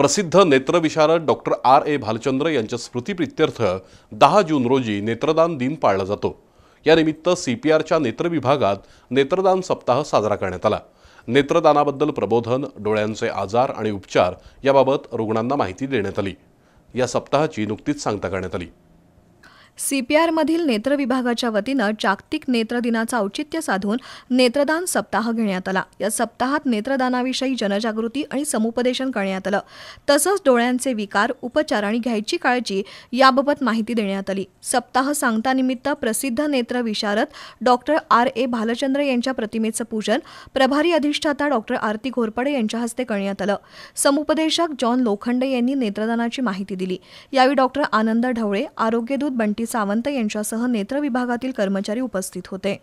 प्रसिद्ध नेत्रविशारद doctor R A Bhalchandra यांच्या स्मृतीप्रित्यर्थ दहा जून रोजी नेत्रदान दिन पाळला जातो यानिमित्त सी पी आरच्या नेत्रविभागात नेत्रदान सप्ताह साजरा करण्यात आला नेत्रदानाबद्दल प्रबोधन डोळ्यांचे आजार आणि उपचार याबाबत रुग्णांना माहिती देण्यात आली या सप्ताहाची नुकतीच सांगता करण्यात आली सीपीआरमधील नेत्र विभागाच्या वतीनं जागतिक नेत्र औचित्य साधून नेत्रदान सप्ताह घेण्यात आला या सप्ताहात नेत्रदानाविषयी जनजागृती आणि समुपदेशन करण्यात आलं तसंच डोळ्यांचे विकार उपचार आणि घ्यायची काळजी याबाबत माहिती देण्यात आली सप्ताह सांगतानिमित्त प्रसिद्ध नेत्र विशारद डॉक्टर आर ए भालचंद्र यांच्या प्रतिमेचं पूजन प्रभारी अधिष्ठाता डॉक्टर आरती घोरपडे यांच्या हस्ते करण्यात आलं समुपदेशक जॉन लोखंडे यांनी नेत्रदानाची माहिती दिली यावेळी डॉक्टर आनंद ढवळे आरोग्यदूत बंटी सावंत यांच्यासह नेत्र विभागातील कर्मचारी उपस्थित होते